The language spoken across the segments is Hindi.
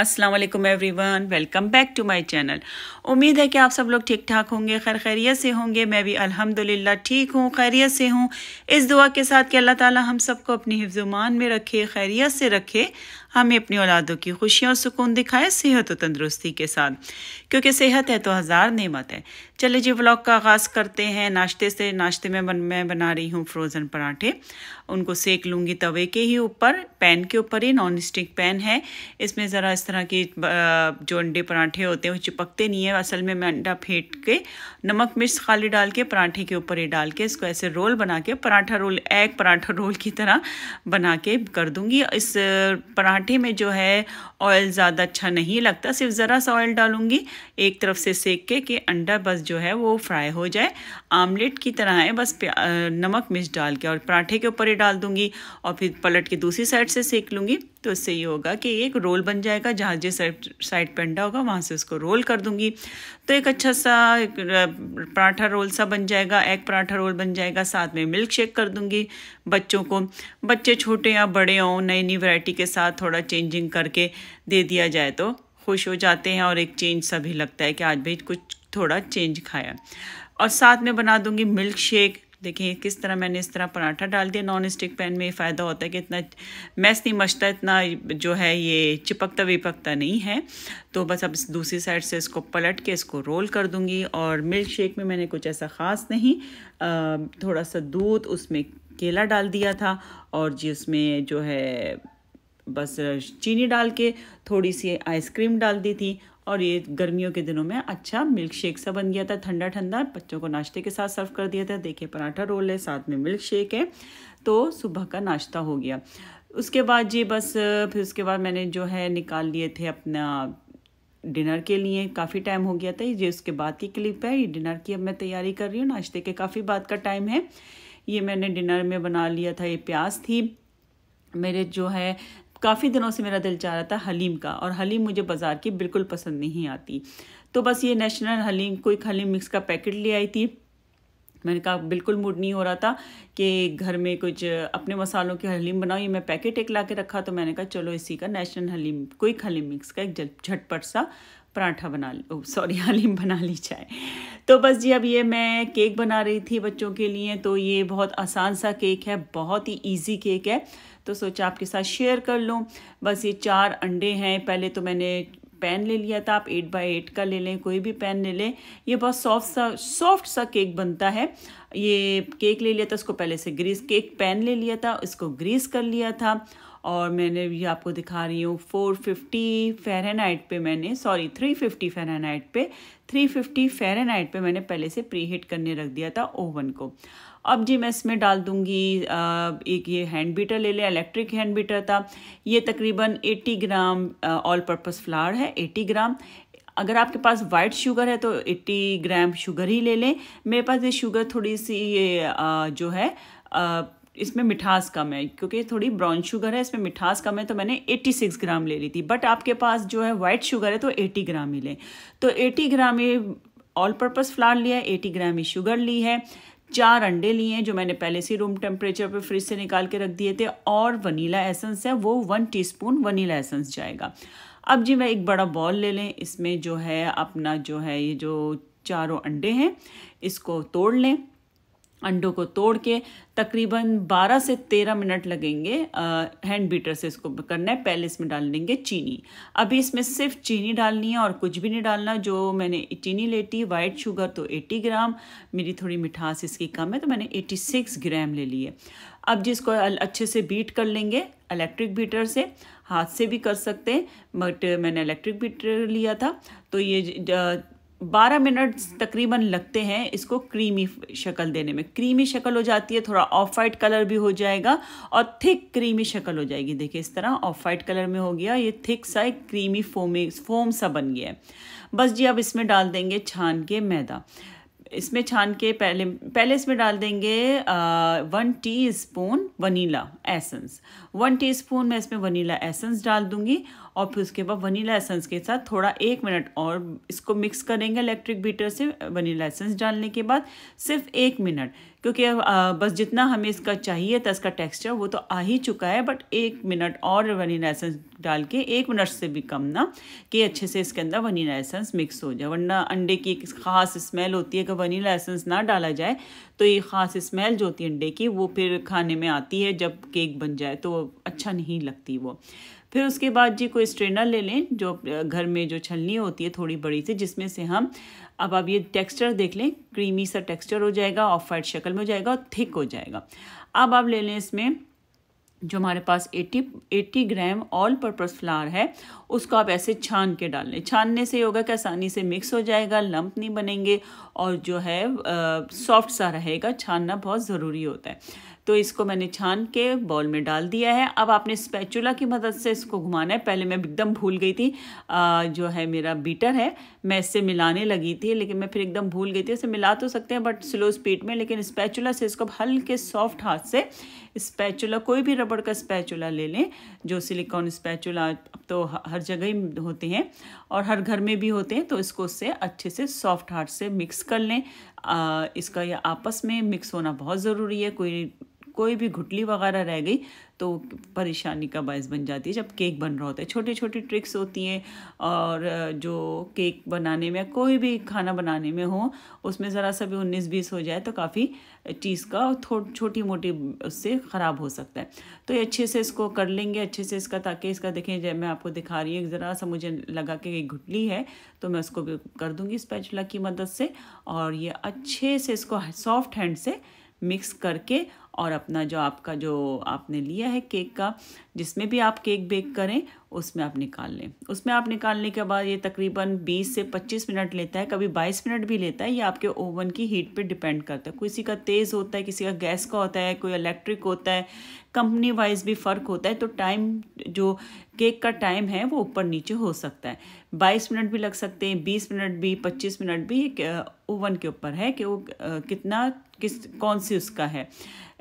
Aslam everyone welcome back to my channel उम्मीद है कि आप सब लोग ठीक ठाक होंगे खैर खैरियत से होंगे मैं भी अल्हम्दुलिल्लाह ठीक हूँ खैरियत से हूँ इस दुआ के साथ कि अल्लाह ताला हम सबको अपनी हिफ्जुमान में रखे खैरियत से रखे हमें अपनी औलादों की खुशियाँ और सुकून दिखाए सेहत और तंदरुस्ती के साथ क्योंकि सेहत है तो हज़ार नेमत है चले जी व्लॉग का आगाज़ करते हैं नाश्ते से नाश्ते में बन, मैं बना रही हूँ फ्रोज़न पराठे उनको सेक लूँगी तवे के ही ऊपर पैन के ऊपर ही नॉन स्टिक पैन है इसमें ज़रा इस तरह की जो अंडे पराठे होते हैं वो चिपकते नहीं है असल में मैं अंडा फेंट के नमक मिर्च खाली डाल के पराठे के ऊपर ही डाल के इसको ऐसे रोल बना के paratha roll egg paratha roll की तरह बना के कर दूँगी इस पराठा पराठे में जो है ऑयल ज़्यादा अच्छा नहीं लगता सिर्फ ज़रा सा ऑयल डालूंगी एक तरफ से सेक के कि अंडा बस जो है वो फ्राई हो जाए आमलेट की तरह है बस नमक मिर्च डाल के और पराठे के ऊपर ही डाल दूंगी और फिर पलट के दूसरी साइड से सेक लूँगी तो इससे ये होगा कि एक रोल बन जाएगा जहाँ जिस साइड पर अंडा होगा वहाँ से उसको रोल कर दूँगी तो एक अच्छा सा पराठा रोल सा बन जाएगा एग पराठा रोल बन जाएगा साथ में मिल्क शेक कर दूँगी बच्चों को बच्चे छोटे या बड़े हों नई नई वैरायटी के साथ थोड़ा थोड़ा चेंजिंग करके दे दिया जाए तो खुश हो जाते हैं और एक चेंज सा भी लगता है कि आज भी कुछ थोड़ा चेंज खाया और साथ में बना दूंगी मिल्क शेक देखिए किस तरह मैंने इस तरह पराठा डाल दिया नॉन स्टिक पैन में फ़ायदा होता है कि इतना मैस नहीं मचता इतना जो है ये चिपकता विपकता नहीं है तो बस अब दूसरी साइड से इसको पलट के इसको रोल कर दूंगी और मिल्क शेक में मैंने कुछ ऐसा ख़ास नहीं थोड़ा सा दूध उसमें केला डाल दिया था और जी उसमें जो है बस चीनी डाल के थोड़ी सी आइसक्रीम डाल दी थी और ये गर्मियों के दिनों में अच्छा मिल्क शेक सा बन गया था ठंडा ठंडा बच्चों को नाश्ते के साथ सर्व कर दिया था देखिए पराठा रोल है साथ में मिल्क शेक है तो सुबह का नाश्ता हो गया उसके बाद जी बस फिर उसके बाद मैंने जो है निकाल लिए थे अपना डिनर के लिए काफ़ी टाइम हो गया था ये उसके बाद की क्लिप है ये डिनर की अब मैं तैयारी कर रही हूँ नाश्ते के काफ़ी बाद का टाइम है ये मैंने डिनर में बना लिया था ये प्याज थी मेरे जो है काफ़ी दिनों से मेरा दिल चाह रहा था हलीम का और हलीम मुझे बाज़ार की बिल्कुल पसंद नहीं आती तो बस ये नेशनल हलीम कोई हलीम मिक्स का पैकेट ले आई थी मैंने कहा बिल्कुल मूड नहीं हो रहा था कि घर में कुछ अपने मसालों की हलीम बनाओ ये मैं पैकेट एक ला के रखा तो मैंने कहा चलो इसी का नेशनल हलीम कोई हलीम मिक्स का एक झटपट सा पराठा बना सॉरी हलीम बना ली जाए तो बस जी अब ये मैं केक बना रही थी बच्चों के लिए तो ये बहुत आसान सा केक है बहुत ही ईजी केक है तो सोचा आपके साथ शेयर कर लूँ बस ये चार अंडे हैं पहले तो मैंने पैन ले लिया था आप एट बाई एट का ले लें कोई भी पैन ले लें ये बहुत सॉफ्ट सा सॉफ्ट सा केक बनता है ये केक ले लिया था उसको पहले से ग्रीस केक पैन ले लिया था इसको ग्रीस कर लिया था और मैंने ये आपको दिखा रही हूँ फोर फिफ्टी फ़ारेनहाइट पर मैंने सॉरी थ्री फिफ्टी फ़ारेनहाइट पर थ्री फिफ्टी फ़ारेनहाइट पर मैंने पहले से प्री हीट करने रख दिया था ओवन को अब जी मैं इसमें डाल दूंगी एक ये हैंड बीटर ले लें इलेक्ट्रिक हैंड बीटर था ये तकरीबन 80 ग्राम ऑल पर्पस फ्लावर है 80 ग्राम अगर आपके पास वाइट शुगर है तो 80 ग्राम शुगर ही ले लें मेरे पास ये शुगर थोड़ी सी ये जो है इसमें मिठास कम है क्योंकि थोड़ी ब्राउन शुगर है इसमें मिठास कम है तो मैंने 86 ग्राम ले ली थी बट आपके पास जो है वाइट शुगर है तो 80 ग्राम ही लें तो 80 ग्राम ये ऑल पर्पस फ्लावर लिया है 80 ग्राम ही शुगर ली है चार अंडे लिए हैं जो मैंने पहले से रूम टेम्परेचर पे फ्रिज से निकाल के रख दिए थे और वनीला एसेंस है वो वन टी वनीला एसेंस जाएगा अब जी मैं एक बड़ा बॉल ले लें इसमें जो है अपना जो है ये जो चारों अंडे हैं इसको तोड़ लें अंडों को तोड़ के तकरीबन 12 से 13 मिनट लगेंगे आ, हैंड बीटर से इसको करना है पहले इसमें डाल देंगे चीनी अभी इसमें सिर्फ चीनी डालनी है और कुछ भी नहीं डालना जो मैंने चीनी लेटी वाइट शुगर तो 80 ग्राम मेरी थोड़ी मिठास इसकी कम है तो मैंने 86 ग्राम ले ली है अब जिसको अच्छे से बीट कर लेंगे इलेक्ट्रिक बीटर से हाथ से भी कर सकते हैं बट मैंने इलेक्ट्रिक बीटर लिया था तो ये बारह मिनट तकरीबन लगते हैं इसको क्रीमी शक्ल देने में क्रीमी शक्ल हो जाती है थोड़ा ऑफ वाइट कलर भी हो जाएगा और थिक क्रीमी शक्ल हो जाएगी देखिए इस तरह ऑफ वाइट कलर में हो गया ये थिक सा एक क्रीमी फोमी फोम सा बन गया है बस जी अब इसमें डाल देंगे छान के मैदा इसमें छान के पहले पहले इसमें डाल देंगे आ, one teaspoon vanilla essence one teaspoon मैं इसमें वनीला एसेंस डाल दूंगी और फिर उसके बाद वनीला एसेंस के साथ थोड़ा एक मिनट और इसको मिक्स करेंगे इलेक्ट्रिक बीटर से वनीला एसेंस डालने के बाद सिर्फ एक मिनट क्योंकि बस जितना हमें इसका चाहिए था इसका टेक्सचर वो तो आ ही चुका है बट एक मिनट और वनीला एसेंस डाल के एक मिनट से भी कम ना कि अच्छे से इसके अंदर वनीला एसेंस मिक्स हो जाए वरना अंडे की एक ख़ास स्मेल होती है अगर वनीला एसेंस ना डाला जाए तो ये ख़ास स्मेल जो होती है अंडे की वो फिर खाने में आती है जब केक बन जाए तो अच्छा नहीं लगती वो फिर उसके बाद जी कोई स्ट्रेनर ले लें जो घर में जो छलनी होती है थोड़ी बड़ी सी जिसमें से हम अब आप ये टेक्सचर देख लें क्रीमी सा टेक्सचर हो जाएगा ऑफ वाइट शक्ल में हो जाएगा और थिक हो जाएगा अब आप ले लें इसमें जो हमारे पास 80 80 ग्राम ऑल पर्पज फ्लावर है उसको आप ऐसे छान के डाल लें छानने से होगा कि आसानी से मिक्स हो जाएगा लम्प नहीं बनेंगे और जो है सॉफ्ट सा रहेगा छानना बहुत ज़रूरी होता है तो इसको मैंने छान के बॉल में डाल दिया है अब आपने स्पैचुला की मदद से इसको घुमाना है पहले मैं एकदम भूल गई थी आ, जो है मेरा बीटर है मैं इससे मिलाने लगी थी लेकिन मैं फिर एकदम भूल गई थी इसे मिला तो सकते हैं बट स्लो स्पीड में लेकिन स्पैचुला से इसको हल्के सॉफ्ट हाथ से स्पैचुला कोई भी रबड़ का स्पैचुला ले लें जो सिलिकॉन स्पैचुला अब तो हर जगह ही होते हैं और हर घर में भी होते हैं तो इसको उससे अच्छे से सॉफ्ट हाथ से मिक्स कर लें आ, इसका यह आपस में मिक्स होना बहुत ज़रूरी है कोई कोई भी घुटली वगैरह रह गई तो परेशानी का बायस बन जाती है जब केक बन रहा होता है छोटी छोटी ट्रिक्स होती हैं और जो केक बनाने में कोई भी खाना बनाने में हो उसमें ज़रा सा भी उन्नीस बीस हो जाए तो काफ़ी चीज़ का छोटी मोटी उससे ख़राब हो सकता है तो ये अच्छे से इसको कर लेंगे अच्छे से इसका ताकि इसका देखें जब मैं आपको दिखा रही हूँ ज़रा सा मुझे लगा कि एक घुटली है तो मैं उसको भी कर दूँगी पैचला की मदद से और ये अच्छे से इसको सॉफ्ट हैंड से मिक्स करके और अपना जो आपका जो आपने लिया है केक का जिसमें भी आप केक बेक करें उसमें आप निकाल लें उसमें आप निकालने के बाद ये तकरीबन 20 से 25 मिनट लेता है कभी 22 मिनट भी लेता है ये आपके ओवन की हीट पे डिपेंड करता है किसी का तेज़ होता है किसी का गैस का होता है कोई इलेक्ट्रिक होता है कंपनी वाइज भी फ़र्क होता है तो टाइम जो केक का टाइम है वो ऊपर नीचे हो सकता है 22 मिनट भी लग सकते हैं 20 मिनट भी 25 मिनट भी ओवन के ऊपर है कि वो कितना किस कौन सी उसका है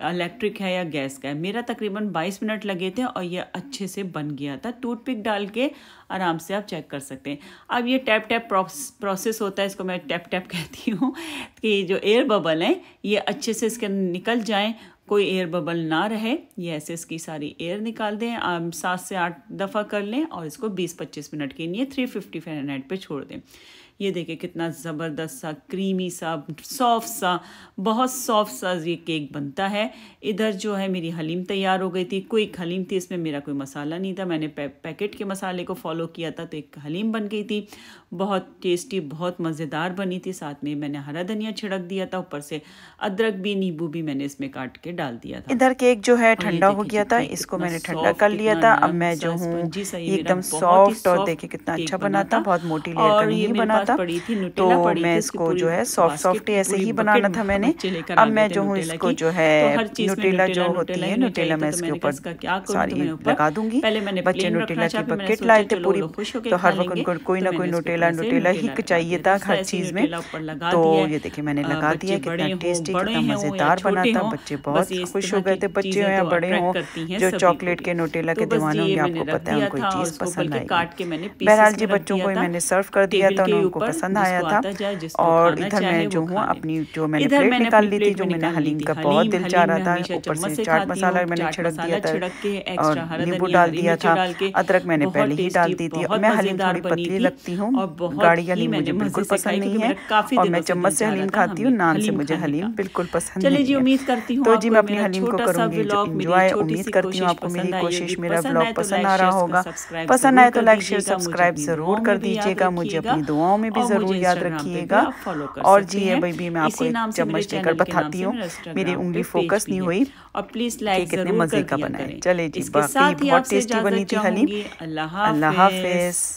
इलेक्ट्रिक है या गैस का है मेरा तकरीबन 22 मिनट लगे थे और ये अच्छे से बन गया था पिक डाल के आराम से आप चेक कर सकते हैं अब ये टैप टैप प्रोसेस होता है इसको मैं टैप टैप कहती हूँ कि जो एयर बबल हैं ये अच्छे से इसके निकल जाएँ कोई एयर बबल ना रहे ये ऐसे इसकी सारी एयर निकाल दें आप सात से आठ दफ़ा कर लें और इसको बीस पच्चीस मिनट के लिए थ्री फिफ्टी फेरेनहाइट पर छोड़ दें ये देखिए कितना ज़बरदस्त सा क्रीमी सा सॉफ्ट सा बहुत सॉफ्ट सा ये केक बनता है इधर जो है मेरी हलीम तैयार हो गई थी क्विक हलीम थी इसमें मेरा कोई मसाला नहीं था मैंने पै, पैकेट के मसाले को फॉलो किया था तो एक हलीम बन गई थी बहुत टेस्टी बहुत मज़ेदार बनी थी साथ में मैंने हरा धनिया छिड़क दिया था ऊपर से अदरक भी नींबू भी मैंने इसमें काट के डाल दिया था इधर केक जो है ठंडा हो गया था इसको मैंने ठंडा कर लिया था अब मैं जो हूँ एकदम सॉफ्ट और देखिए कितना अच्छा बना था बहुत मोटी लेकर नहीं बना था तो मैं इसको जो है सॉफ्ट सॉफ्ट ऐसे ही बनाना था मैंने अब मैं जो हूँ इसको जो है नुटेला तो जो होती है नुटेला मैं इसके ऊपर सारी लगा दूंगी बच्चे नुटेला की बकेट लाए थे पूरी तो हर वक्त उनको कोई ना तो कोई नुटेला नुटेला ही चाहिए था तो हर चीज़ में तो ये देखिए मैंने लगा दिया कितना टेस्टी कितना मज़ेदार बना था बच्चे बहुत खुश हो गए थे बच्चे हो या बड़े हो जो चॉकलेट के नुटेला के दीवानों में आपको पता है कोई चीज़ पसंद आई बहरहाल जी बच्चों को मैंने सर्व कर दिया था उन्होंने पसंद आया था और इधर मैं जो हूँ अपनी जो मैंने प्लेट निकाल ली थी जो मैंने हलीम का बहुत दिल चाह रहा था ऊपर से चाट मसाला मैंने छिड़क दिया था और नींबू डाल दिया था अदरक मैंने पहले ही डाल दी थी और मैं हलीम थोड़ी पतली लगती हूँ गाड़ी हलीम मुझे बिल्कुल पसंद नहीं है और मैं चम्मच से हलीम खाती हूँ नान से मुझे हलीम बिल्कुल पसंद चलिए जी उम्मीद करती हूँ तो जी मैं अपनी हलीम को करूँगी इंजॉय उम्मीद करती हूँ आपको मेरी कोशिश मेरा ब्लॉग पसंद आ रहा होगा पसंद आए तो लाइक शेयर सब्सक्राइब जरूर कर दीजिएगा मुझे अपनी दुआओं में भी ज़रूर याद रखिएगा और जी है बेबी मैं आपको चम्मच लेकर बताती हूँ मेरी उंगली फोकस नहीं हुई और प्लीज़ लाइक कितने मज़े का बनाए चले जी बहुत टेस्टी बनी थी हनी अल्लाह हाफिज़